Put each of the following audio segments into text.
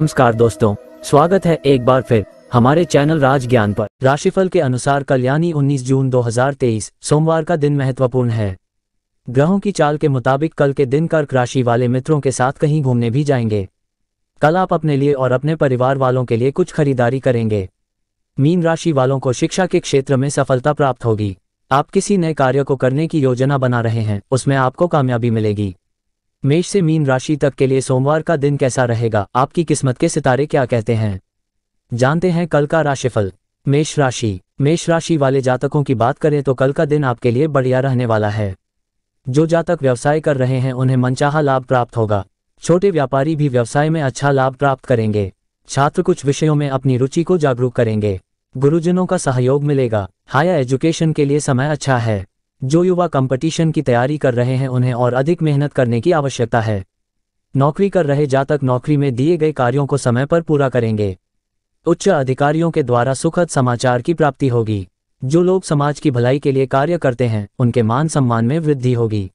नमस्कार दोस्तों स्वागत है एक बार फिर हमारे चैनल राज ज्ञान पर राशिफल के अनुसार कल यानी 19 जून 2023 सोमवार का दिन महत्वपूर्ण है ग्रहों की चाल के मुताबिक कल के दिन कर्क राशि वाले मित्रों के साथ कहीं घूमने भी जाएंगे कल आप अपने लिए और अपने परिवार वालों के लिए कुछ खरीदारी करेंगे मीन राशि वालों को शिक्षा के क्षेत्र में सफलता प्राप्त होगी आप किसी नए कार्य को करने की योजना बना रहे हैं उसमें आपको कामयाबी मिलेगी मेष से मीन राशि तक के लिए सोमवार का दिन कैसा रहेगा आपकी किस्मत के सितारे क्या कहते हैं जानते हैं कल का राशिफल मेष राशि मेष राशि वाले जातकों की बात करें तो कल का दिन आपके लिए बढ़िया रहने वाला है जो जातक व्यवसाय कर रहे हैं उन्हें मनचाहा लाभ प्राप्त होगा छोटे व्यापारी भी व्यवसाय में अच्छा लाभ प्राप्त करेंगे छात्र कुछ विषयों में अपनी रुचि को जागरूक करेंगे गुरुजनों का सहयोग मिलेगा हायर एजुकेशन के लिए समय अच्छा है जो युवा कंपटीशन की तैयारी कर रहे हैं उन्हें और अधिक मेहनत करने की आवश्यकता है नौकरी कर रहे जा तक नौकरी में दिए गए कार्यों को समय पर पूरा करेंगे उच्च अधिकारियों के द्वारा सुखद समाचार की प्राप्ति होगी जो लोग समाज की भलाई के लिए कार्य करते हैं उनके मान सम्मान में वृद्धि होगी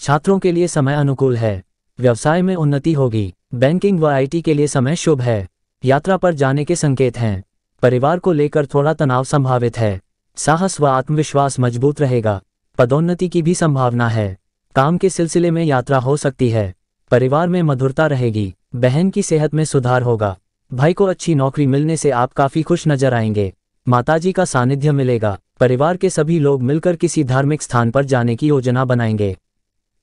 छात्रों के लिए समय अनुकूल है व्यवसाय में उन्नति होगी बैंकिंग व आईटी के लिए समय शुभ है यात्रा पर जाने के संकेत हैं परिवार को लेकर थोड़ा तनाव संभावित है साहस व आत्मविश्वास मजबूत रहेगा पदोन्नति की भी संभावना है काम के सिलसिले में यात्रा हो सकती है परिवार में मधुरता रहेगी बहन की सेहत में सुधार होगा भाई को अच्छी नौकरी मिलने से आप काफी खुश नजर आएंगे माताजी का सानिध्य मिलेगा परिवार के सभी लोग मिलकर किसी धार्मिक स्थान पर जाने की योजना बनाएंगे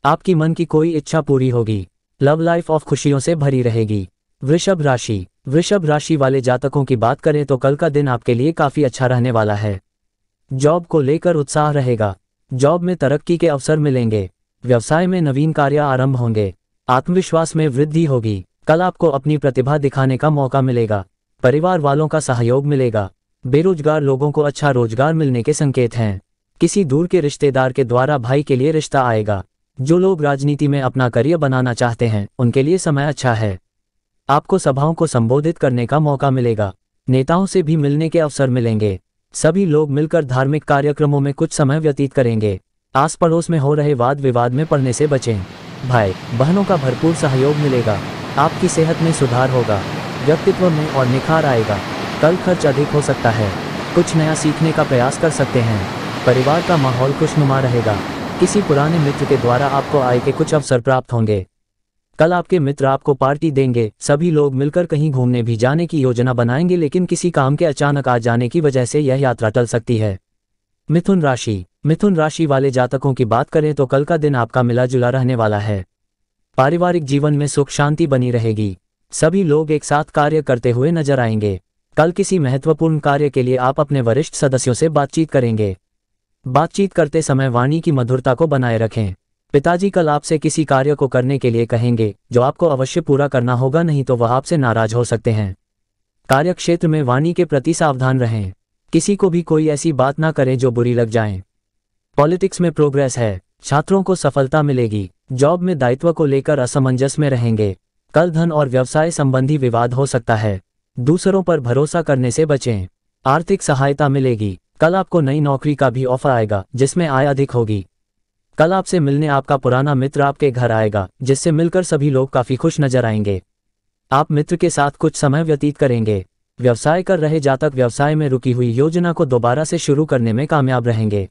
आपकी मन की कोई इच्छा पूरी होगी लव लाइफ ऑफ खुशियों से भरी रहेगी वृषभ राशि वृषभ राशि वाले जातकों की बात करें तो कल का दिन आपके लिए काफी अच्छा रहने वाला है जॉब को लेकर उत्साह रहेगा जॉब में तरक्की के अवसर मिलेंगे व्यवसाय में नवीन कार्य आरंभ होंगे आत्मविश्वास में वृद्धि होगी कल आपको अपनी प्रतिभा दिखाने का मौका मिलेगा परिवार वालों का सहयोग मिलेगा बेरोजगार लोगों को अच्छा रोजगार मिलने के संकेत हैं किसी दूर के रिश्तेदार के द्वारा भाई के लिए रिश्ता आएगा जो लोग राजनीति में अपना करियर बनाना चाहते हैं उनके लिए समय अच्छा है आपको सभाओं को संबोधित करने का मौका मिलेगा नेताओं से भी मिलने के अवसर मिलेंगे सभी लोग मिलकर धार्मिक कार्यक्रमों में कुछ समय व्यतीत करेंगे आस पड़ोस में हो रहे वाद विवाद में पड़ने से बचें भाई बहनों का भरपूर सहयोग मिलेगा आपकी सेहत में सुधार होगा व्यक्तित्व में और निखार आएगा कल खर्च अधिक हो सकता है कुछ नया सीखने का प्रयास कर सकते हैं परिवार का माहौल खुशनुमा रहेगा किसी पुराने मित्र के द्वारा आपको आय के कुछ अवसर प्राप्त होंगे कल आपके मित्र आपको पार्टी देंगे सभी लोग मिलकर कहीं घूमने भी जाने की योजना बनाएंगे लेकिन किसी काम के अचानक आ जाने की वजह से यह यात्रा टल सकती है मिथुन राशि मिथुन राशि वाले जातकों की बात करें तो कल का दिन आपका मिला जुला रहने वाला है पारिवारिक जीवन में सुख शांति बनी रहेगी सभी लोग एक साथ कार्य करते हुए नजर आएंगे कल किसी महत्वपूर्ण कार्य के लिए आप अपने वरिष्ठ सदस्यों से बातचीत करेंगे बातचीत करते समय वाणी की मधुरता को बनाए रखें पिताजी कल आपसे किसी कार्य को करने के लिए कहेंगे जो आपको अवश्य पूरा करना होगा नहीं तो वह आपसे नाराज हो सकते हैं कार्यक्षेत्र में वाणी के प्रति सावधान रहें किसी को भी कोई ऐसी बात ना करें जो बुरी लग जाए पॉलिटिक्स में प्रोग्रेस है छात्रों को सफलता मिलेगी जॉब में दायित्व को लेकर असमंजस में रहेंगे कल धन और व्यवसाय संबंधी विवाद हो सकता है दूसरों पर भरोसा करने से बचें आर्थिक सहायता मिलेगी कल आपको नई नौकरी का भी ऑफर आएगा जिसमें आय अधिक होगी कल आपसे मिलने आपका पुराना मित्र आपके घर आएगा जिससे मिलकर सभी लोग काफी खुश नजर आएंगे आप मित्र के साथ कुछ समय व्यतीत करेंगे व्यवसाय कर रहे जातक व्यवसाय में रुकी हुई योजना को दोबारा से शुरू करने में कामयाब रहेंगे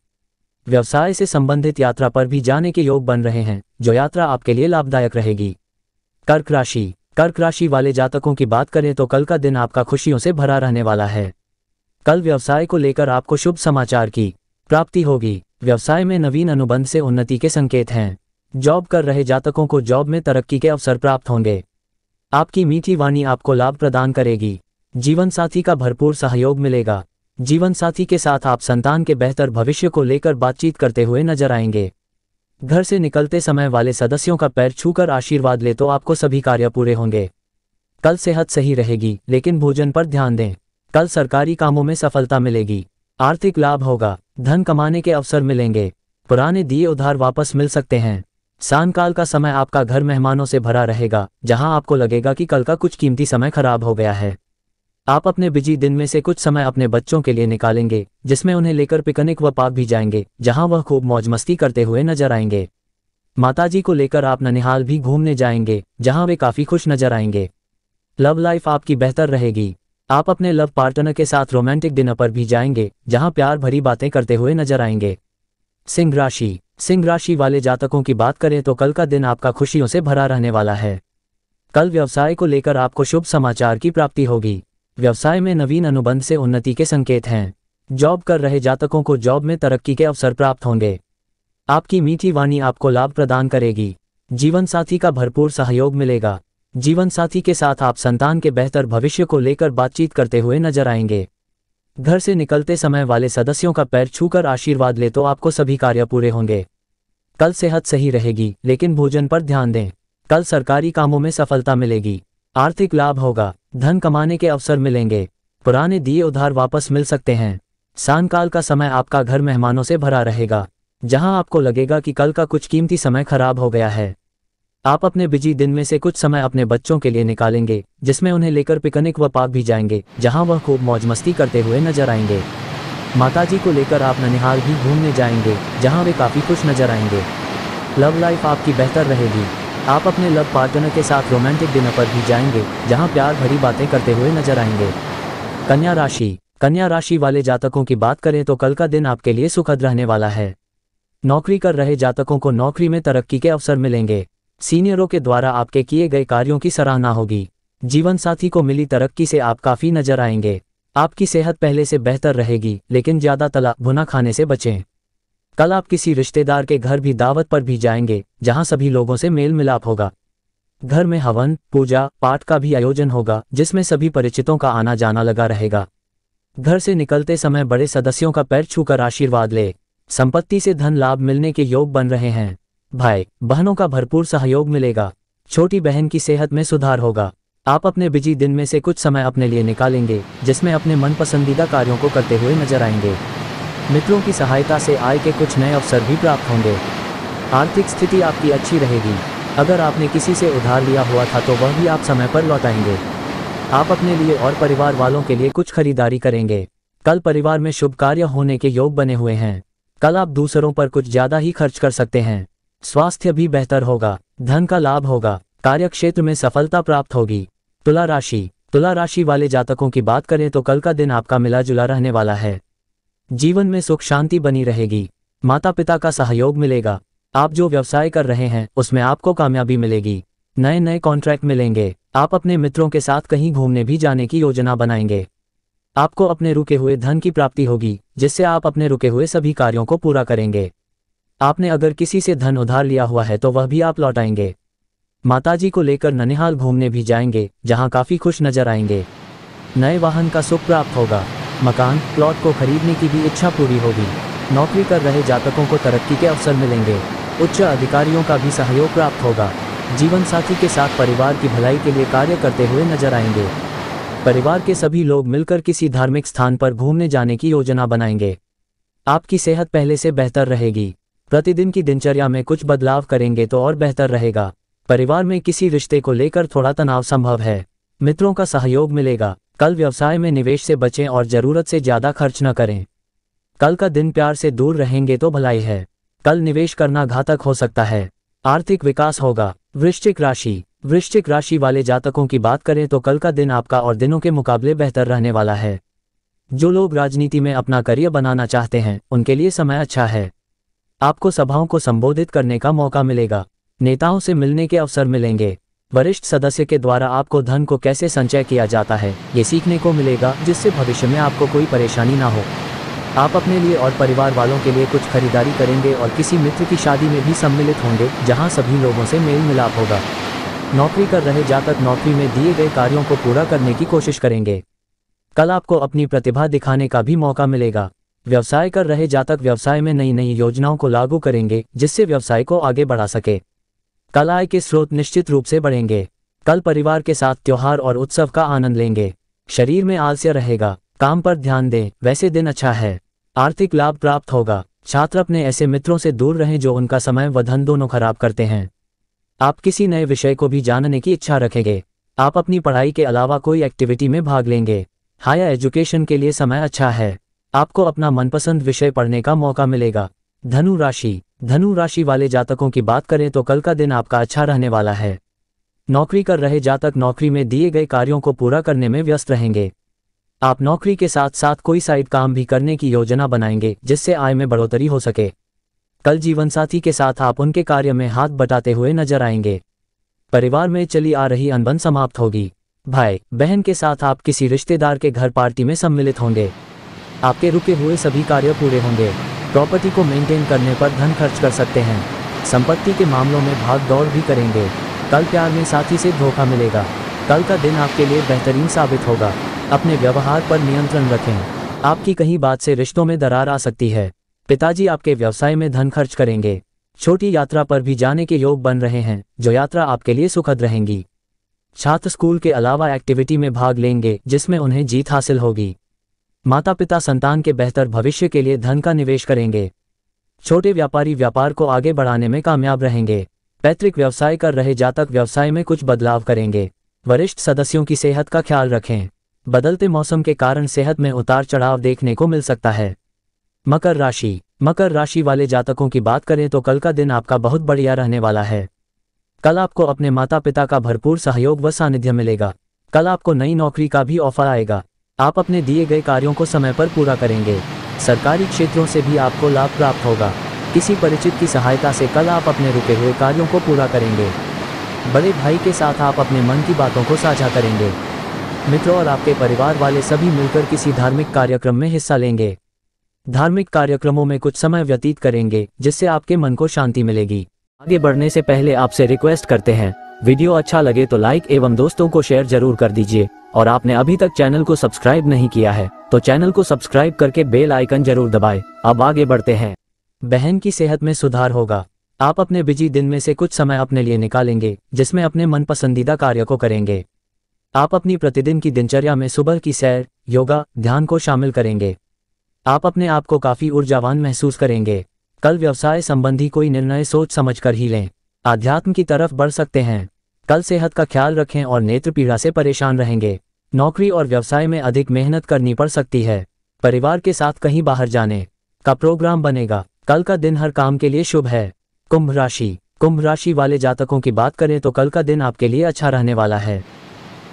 व्यवसाय से संबंधित यात्रा पर भी जाने के योग बन रहे हैं जो यात्रा आपके लिए लाभदायक रहेगी कर्क राशि कर्क राशि वाले जातकों की बात करें तो कल का दिन आपका खुशियों से भरा रहने वाला है कल व्यवसाय को लेकर आपको शुभ समाचार की प्राप्ति होगी व्यवसाय में नवीन अनुबंध से उन्नति के संकेत हैं जॉब कर रहे जातकों को जॉब में तरक्की के अवसर प्राप्त होंगे आपकी मीठी वाणी आपको लाभ प्रदान करेगी जीवन साथी का भरपूर सहयोग मिलेगा जीवन साथी के साथ आप संतान के बेहतर भविष्य को लेकर बातचीत करते हुए नजर आएंगे घर से निकलते समय वाले सदस्यों का पैर छूकर आशीर्वाद ले तो आपको सभी कार्य पूरे होंगे कल सेहत सही रहेगी लेकिन भोजन पर ध्यान दें कल सरकारी कामों में सफलता मिलेगी आर्थिक लाभ होगा धन कमाने के अवसर मिलेंगे पुराने दिए उधार वापस मिल सकते हैं सानकाल का समय आपका घर मेहमानों से भरा रहेगा जहां आपको लगेगा कि कल का कुछ कीमती समय खराब हो गया है आप अपने बिजी दिन में से कुछ समय अपने बच्चों के लिए निकालेंगे जिसमें उन्हें लेकर पिकनिक व पाप भी जाएंगे जहां वह खूब मौज मस्ती करते हुए नजर आएंगे माताजी को लेकर आप ननिहाल भी घूमने जाएंगे जहां वे काफी खुश नजर आएंगे लव लाइफ आपकी बेहतर रहेगी आप अपने लव पार्टनर के साथ रोमांटिक डिनर पर भी जाएंगे जहां प्यार भरी बातें करते हुए नजर आएंगे सिंह राशि सिंह राशि वाले जातकों की बात करें तो कल का दिन आपका खुशियों से भरा रहने वाला है कल व्यवसाय को लेकर आपको शुभ समाचार की प्राप्ति होगी व्यवसाय में नवीन अनुबंध से उन्नति के संकेत हैं जॉब कर रहे जातकों को जॉब में तरक्की के अवसर प्राप्त होंगे आपकी मीठी वाणी आपको लाभ प्रदान करेगी जीवन साथी का भरपूर सहयोग मिलेगा जीवन साथी के साथ आप संतान के बेहतर भविष्य को लेकर बातचीत करते हुए नजर आएंगे घर से निकलते समय वाले सदस्यों का पैर छूकर आशीर्वाद ले तो आपको सभी कार्य पूरे होंगे कल सेहत सही रहेगी लेकिन भोजन पर ध्यान दें कल सरकारी कामों में सफलता मिलेगी आर्थिक लाभ होगा धन कमाने के अवसर मिलेंगे पुराने दिए उधार वापस मिल सकते हैं सांकाल का समय आपका घर मेहमानों से भरा रहेगा जहां आपको लगेगा कि कल का कुछ कीमती समय खराब हो गया है आप अपने बिजी दिन में से कुछ समय अपने बच्चों के लिए निकालेंगे जिसमें उन्हें लेकर पिकनिक व पार्क भी जाएंगे जहां वह खूब मौज मस्ती करते हुए नजर आएंगे माताजी को लेकर आप ननिहाल भी घूमने जाएंगे जहां वे काफ़ी खुश नजर आएंगे लव लाइफ आपकी बेहतर रहेगी आप अपने लव पार्टनर के साथ रोमांटिक डिनर पर भी जाएंगे जहाँ प्यार भरी बातें करते हुए नजर आएंगे कन्या राशि कन्या राशि वाले जातकों की बात करें तो कल का दिन आपके लिए सुखद रहने वाला है नौकरी कर रहे जातकों को नौकरी में तरक्की के अवसर मिलेंगे सीनियरों के द्वारा आपके किए गए कार्यों की सराहना होगी जीवन साथी को मिली तरक्की से आप काफी नजर आएंगे आपकी सेहत पहले से बेहतर रहेगी लेकिन ज्यादा तला भुना खाने से बचें कल आप किसी रिश्तेदार के घर भी दावत पर भी जाएंगे जहां सभी लोगों से मेल मिलाप होगा घर में हवन पूजा पाठ का भी आयोजन होगा जिसमें सभी परिचितों का आना जाना लगा रहेगा घर से निकलते समय बड़े सदस्यों का पैर छूकर आशीर्वाद ले संपत्ति से धन लाभ मिलने के योग बन रहे हैं भाई बहनों का भरपूर सहयोग मिलेगा छोटी बहन की सेहत में सुधार होगा आप अपने बिजी दिन में से कुछ समय अपने लिए निकालेंगे जिसमें अपने मन पसंदीदा कार्यो को करते हुए नजर आएंगे मित्रों की सहायता से आय के कुछ नए अवसर भी प्राप्त होंगे आर्थिक स्थिति आपकी अच्छी रहेगी अगर आपने किसी से उधार लिया हुआ था तो वह भी आप समय पर लौटाएंगे आप अपने लिए और परिवार वालों के लिए कुछ खरीदारी करेंगे कल परिवार में शुभ कार्य होने के योग बने हुए हैं कल आप दूसरों पर कुछ ज़्यादा ही खर्च कर सकते हैं स्वास्थ्य भी बेहतर होगा धन का लाभ होगा कार्यक्षेत्र में सफलता प्राप्त होगी तुला राशि तुला राशि वाले जातकों की बात करें तो कल का दिन आपका मिला जुला रहने वाला है जीवन में सुख शांति बनी रहेगी माता पिता का सहयोग मिलेगा आप जो व्यवसाय कर रहे हैं उसमें आपको कामयाबी मिलेगी नए नए कॉन्ट्रैक्ट मिलेंगे आप अपने मित्रों के साथ कहीं घूमने भी जाने की योजना बनाएंगे आपको अपने रुके हुए धन की प्राप्ति होगी जिससे आप अपने रुके हुए सभी कार्यों को पूरा करेंगे आपने अगर किसी से धन उधार लिया हुआ है तो वह भी आप लौटाएंगे माताजी को लेकर ननिहाल घूमने भी जाएंगे जहां काफी खुश नजर आएंगे नए वाहन का सुख प्राप्त होगा मकान प्लॉट को खरीदने की भी इच्छा पूरी होगी नौकरी कर रहे जातकों को तरक्की के अवसर मिलेंगे उच्च अधिकारियों का भी सहयोग प्राप्त होगा जीवन साथी के साथ परिवार की भलाई के लिए कार्य करते हुए नजर आएंगे परिवार के सभी लोग मिलकर किसी धार्मिक स्थान पर घूमने जाने की योजना बनाएंगे आपकी सेहत पहले से बेहतर रहेगी प्रतिदिन की दिनचर्या में कुछ बदलाव करेंगे तो और बेहतर रहेगा परिवार में किसी रिश्ते को लेकर थोड़ा तनाव संभव है मित्रों का सहयोग मिलेगा कल व्यवसाय में निवेश से बचें और जरूरत से ज्यादा खर्च न करें कल का दिन प्यार से दूर रहेंगे तो भलाई है कल निवेश करना घातक हो सकता है आर्थिक विकास होगा वृश्चिक राशि वृश्चिक राशि वाले जातकों की बात करें तो कल का दिन आपका और दिनों के मुकाबले बेहतर रहने वाला है जो लोग राजनीति में अपना करियर बनाना चाहते हैं उनके लिए समय अच्छा है आपको सभाओं को संबोधित करने का मौका मिलेगा नेताओं से मिलने के अवसर मिलेंगे वरिष्ठ सदस्य के द्वारा आपको धन को कैसे संचय किया जाता है ये सीखने को मिलेगा जिससे भविष्य में आपको कोई परेशानी ना हो आप अपने लिए और परिवार वालों के लिए कुछ खरीदारी करेंगे और किसी मित्र की शादी में भी सम्मिलित होंगे जहां सभी लोगों से मेल मिलाप होगा नौकरी कर रहे जातक नौकरी में दिए गए कार्यों को पूरा करने की कोशिश करेंगे कल आपको अपनी प्रतिभा दिखाने का भी मौका मिलेगा व्यवसाय कर रहे जातक व्यवसाय में नई नई योजनाओं को लागू करेंगे जिससे व्यवसाय को आगे बढ़ा सके कल आय के स्रोत निश्चित रूप से बढ़ेंगे कल परिवार के साथ त्योहार और उत्सव का आनंद लेंगे शरीर में आलस्य रहेगा काम पर ध्यान दें वैसे दिन अच्छा है आर्थिक लाभ प्राप्त होगा छात्र अपने ऐसे मित्रों से दूर रहें जो उनका समय व धन दोनों खराब करते हैं आप किसी नए विषय को भी जानने की इच्छा रखेंगे आप अपनी पढ़ाई के अलावा कोई एक्टिविटी में भाग लेंगे हायर एजुकेशन के लिए समय अच्छा है आपको अपना मनपसंद विषय पढ़ने का मौका मिलेगा धनु राशि धनु राशि वाले जातकों की बात करें तो कल का दिन आपका अच्छा रहने वाला है नौकरी कर रहे जातक नौकरी में दिए गए कार्यों को पूरा करने में व्यस्त रहेंगे आप नौकरी के साथ साथ कोई साइड काम भी करने की योजना बनाएंगे जिससे आय में बढ़ोतरी हो सके कल जीवनसाथी के साथ आप उनके कार्य में हाथ बटाते हुए नजर आएंगे परिवार में चली आ रही अनबन समाप्त होगी भाई बहन के साथ आप किसी रिश्तेदार के घर पार्टी में सम्मिलित होंगे आपके रुके हुए सभी कार्य पूरे होंगे प्रॉपर्टी को मेंटेन करने पर धन खर्च कर सकते हैं संपत्ति के मामलों में भाग दौड़ भी करेंगे कल प्यार में साथी से धोखा मिलेगा कल का दिन आपके लिए बेहतरीन साबित होगा अपने व्यवहार पर नियंत्रण रखें आपकी कहीं बात से रिश्तों में दरार आ सकती है पिताजी आपके व्यवसाय में धन खर्च करेंगे छोटी यात्रा पर भी जाने के योग बन रहे हैं जो यात्रा आपके लिए सुखद रहेंगी छात्र स्कूल के अलावा एक्टिविटी में भाग लेंगे जिसमें उन्हें जीत हासिल होगी माता पिता संतान के बेहतर भविष्य के लिए धन का निवेश करेंगे छोटे व्यापारी व्यापार को आगे बढ़ाने में कामयाब रहेंगे पैतृक व्यवसाय कर रहे जातक व्यवसाय में कुछ बदलाव करेंगे वरिष्ठ सदस्यों की सेहत का ख्याल रखें बदलते मौसम के कारण सेहत में उतार चढ़ाव देखने को मिल सकता है मकर राशि मकर राशि वाले जातकों की बात करें तो कल का दिन आपका बहुत बढ़िया रहने वाला है कल आपको अपने माता पिता का भरपूर सहयोग व सानिध्य मिलेगा कल आपको नई नौकरी का भी ऑफर आएगा आप अपने दिए गए कार्यों को समय पर पूरा करेंगे सरकारी क्षेत्रों से भी आपको लाभ प्राप्त होगा किसी परिचित की सहायता से कल आप अपने रुके हुए कार्यों को पूरा करेंगे बड़े भाई के साथ आप अपने मन की बातों को साझा करेंगे मित्रों और आपके परिवार वाले सभी मिलकर किसी धार्मिक कार्यक्रम में हिस्सा लेंगे धार्मिक कार्यक्रमों में कुछ समय व्यतीत करेंगे जिससे आपके मन को शांति मिलेगी आगे बढ़ने से पहले आपसे रिक्वेस्ट करते हैं वीडियो अच्छा लगे तो लाइक एवं दोस्तों को शेयर जरूर कर दीजिए और आपने अभी तक चैनल को सब्सक्राइब नहीं किया है तो चैनल को सब्सक्राइब करके बेल आइकन जरूर दबाए अब आगे बढ़ते हैं बहन की सेहत में सुधार होगा आप अपने बिजी दिन में से कुछ समय अपने लिए निकालेंगे जिसमें अपने मन पसंदीदा कार्य को करेंगे आप अपनी प्रतिदिन की दिनचर्या में सुबह की सैर योगा ध्यान को शामिल करेंगे आप अपने आप को काफी ऊर्जावान महसूस करेंगे कल व्यवसाय संबंधी कोई निर्णय सोच समझ कर ही लें आध्यात्म की तरफ बढ़ सकते हैं कल सेहत का ख्याल रखें और नेत्र पीड़ा से परेशान रहेंगे नौकरी और व्यवसाय में अधिक मेहनत करनी पड़ सकती है परिवार के साथ कहीं बाहर जाने का प्रोग्राम बनेगा कल का दिन हर काम के लिए शुभ है कुंभ राशि कुंभ राशि वाले जातकों की बात करें तो कल का दिन आपके लिए अच्छा रहने वाला है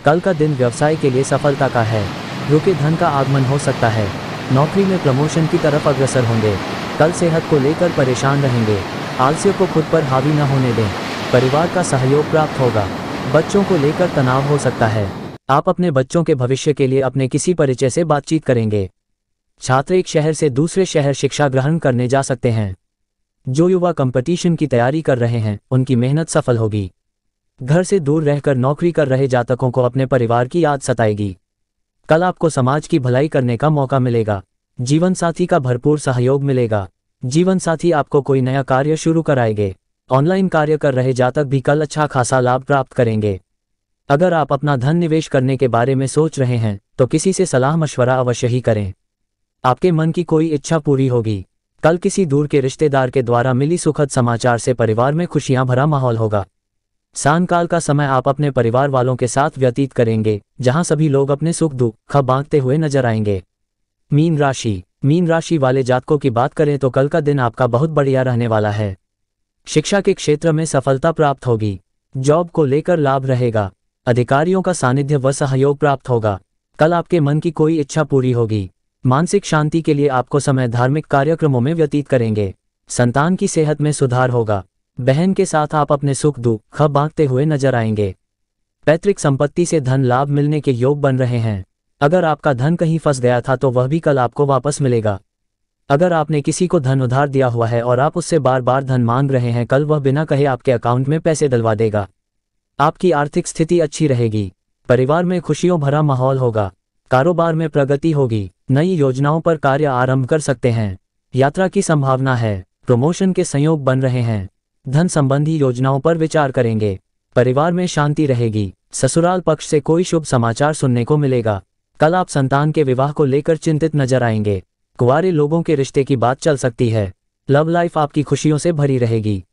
कल का दिन व्यवसाय के लिए सफलता का है रुके धन का आगमन हो सकता है नौकरी में प्रमोशन की तरफ अग्रसर होंगे कल सेहत को लेकर परेशान रहेंगे आलस्य को खुद पर हावी न होने दें परिवार का सहयोग प्राप्त होगा बच्चों को लेकर तनाव हो सकता है आप अपने बच्चों के भविष्य के लिए अपने किसी परिचय से बातचीत करेंगे छात्र एक शहर से दूसरे शहर शिक्षा ग्रहण करने जा सकते हैं जो युवा कंपटीशन की तैयारी कर रहे हैं उनकी मेहनत सफल होगी घर से दूर रहकर नौकरी कर रहे जातकों को अपने परिवार की याद सताएगी कल आपको समाज की भलाई करने का मौका मिलेगा जीवन साथी का भरपूर सहयोग मिलेगा जीवन साथी आपको कोई नया कार्य शुरू कराएंगे ऑनलाइन कार्य कर रहे जातक भी कल अच्छा खासा लाभ प्राप्त करेंगे अगर आप अपना धन निवेश करने के बारे में सोच रहे हैं तो किसी से सलाह मशवरा अवश्य ही करें आपके मन की कोई इच्छा पूरी होगी कल किसी दूर के रिश्तेदार के द्वारा मिली सुखद समाचार से परिवार में खुशियां भरा माहौल होगा सांकाल का समय आप अपने परिवार वालों के साथ व्यतीत करेंगे जहां सभी लोग अपने सुख दुख बांटते हुए नजर आएंगे मीन राशि मीन राशि वाले जातकों की बात करें तो कल का दिन आपका बहुत बढ़िया रहने वाला है शिक्षा के क्षेत्र में सफलता प्राप्त होगी जॉब को लेकर लाभ रहेगा अधिकारियों का सानिध्य व सहयोग प्राप्त होगा कल आपके मन की कोई इच्छा पूरी होगी मानसिक शांति के लिए आपको समय धार्मिक कार्यक्रमों में व्यतीत करेंगे संतान की सेहत में सुधार होगा बहन के साथ आप अपने सुख दुख बांटते हुए नजर आएंगे पैतृक संपत्ति से धन लाभ मिलने के योग बन रहे हैं अगर आपका धन कहीं फंस गया था तो वह भी कल आपको वापस मिलेगा अगर आपने किसी को धन उधार दिया हुआ है और आप उससे बार बार धन मांग रहे हैं कल वह बिना कहे आपके अकाउंट में पैसे दलवा देगा आपकी आर्थिक स्थिति अच्छी रहेगी परिवार में खुशियों भरा माहौल होगा कारोबार में प्रगति होगी नई योजनाओं पर कार्य आरंभ कर सकते हैं यात्रा की संभावना है प्रमोशन के संयोग बन रहे हैं धन संबंधी योजनाओं पर विचार करेंगे परिवार में शांति रहेगी ससुराल पक्ष से कोई शुभ समाचार सुनने को मिलेगा कल आप संतान के विवाह को लेकर चिंतित नजर आएंगे कुंवारे लोगों के रिश्ते की बात चल सकती है लव लाइफ आपकी खुशियों से भरी रहेगी